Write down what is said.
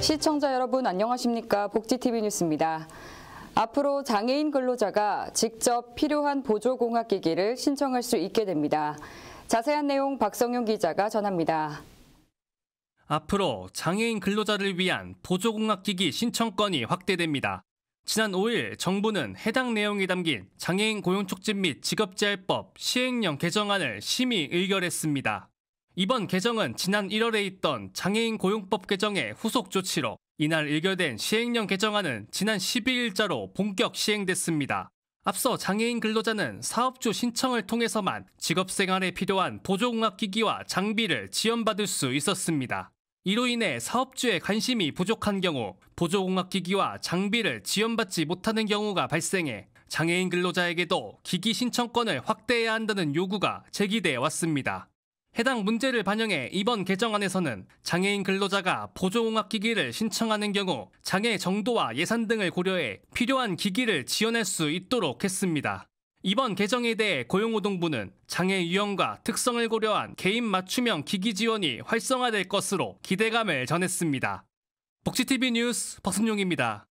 시청자 여러분 안녕하십니까 복지TV 뉴스입니다. 앞으로 장애인 근로자가 직접 필요한 보조공학기기를 신청할 수 있게 됩니다. 자세한 내용 박성용 기자가 전합니다. 앞으로 장애인 근로자를 위한 보조공학기기 신청권이 확대됩니다. 지난 5일 정부는 해당 내용이 담긴 장애인 고용촉진 및 직업재활법 시행령 개정안을 심의 의결했습니다. 이번 개정은 지난 1월에 있던 장애인 고용법 개정의 후속 조치로 이날 의결된 시행령 개정안은 지난 12일자로 본격 시행됐습니다. 앞서 장애인 근로자는 사업주 신청을 통해서만 직업생활에 필요한 보조공학기기와 장비를 지원받을 수 있었습니다. 이로 인해 사업주의 관심이 부족한 경우 보조공학기기와 장비를 지원받지 못하는 경우가 발생해 장애인 근로자에게도 기기 신청권을 확대해야 한다는 요구가 제기돼 왔습니다. 해당 문제를 반영해 이번 개정안에서는 장애인 근로자가 보조공학 기기를 신청하는 경우 장애 정도와 예산 등을 고려해 필요한 기기를 지원할 수 있도록 했습니다. 이번 개정에 대해 고용노동부는 장애 유형과 특성을 고려한 개인 맞춤형 기기 지원이 활성화될 것으로 기대감을 전했습니다. 복지TV 뉴스 박순용입니다.